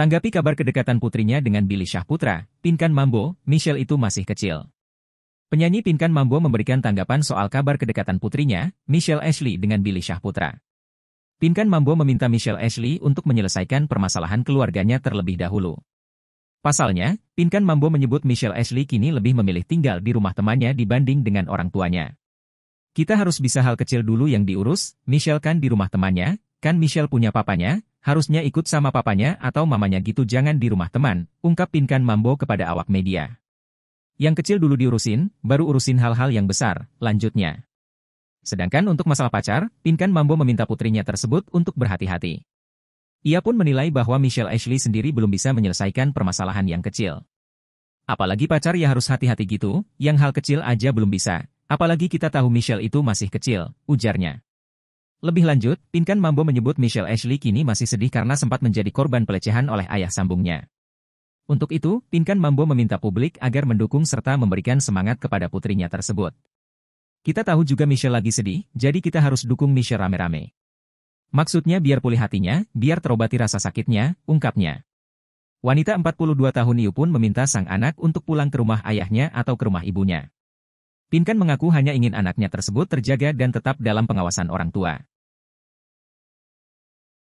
Tanggapi kabar kedekatan putrinya dengan Billy Syahputra, Pinkan Mambo, Michelle itu masih kecil. Penyanyi Pinkan Mambo memberikan tanggapan soal kabar kedekatan putrinya, Michelle Ashley dengan Billy Syahputra. Pinkan Mambo meminta Michelle Ashley untuk menyelesaikan permasalahan keluarganya terlebih dahulu. Pasalnya, Pinkan Mambo menyebut Michelle Ashley kini lebih memilih tinggal di rumah temannya dibanding dengan orang tuanya. Kita harus bisa hal kecil dulu yang diurus, Michelle kan di rumah temannya, kan Michelle punya papanya, harusnya ikut sama papanya atau mamanya gitu jangan di rumah teman, ungkap Pinkan Mambo kepada awak media. Yang kecil dulu diurusin, baru urusin hal-hal yang besar, lanjutnya. Sedangkan untuk masalah pacar, Pinkan Mambo meminta putrinya tersebut untuk berhati-hati. Ia pun menilai bahwa Michelle Ashley sendiri belum bisa menyelesaikan permasalahan yang kecil. Apalagi pacar ya harus hati-hati gitu, yang hal kecil aja belum bisa. Apalagi kita tahu Michelle itu masih kecil, ujarnya. Lebih lanjut, Pinkan Mambo menyebut Michelle Ashley kini masih sedih karena sempat menjadi korban pelecehan oleh ayah sambungnya. Untuk itu, Pinkan Mambo meminta publik agar mendukung serta memberikan semangat kepada putrinya tersebut. Kita tahu juga Michelle lagi sedih, jadi kita harus dukung Michelle rame-rame. Maksudnya biar pulih hatinya, biar terobati rasa sakitnya, ungkapnya. Wanita 42 tahun itu pun meminta sang anak untuk pulang ke rumah ayahnya atau ke rumah ibunya. Pinkan mengaku hanya ingin anaknya tersebut terjaga dan tetap dalam pengawasan orang tua.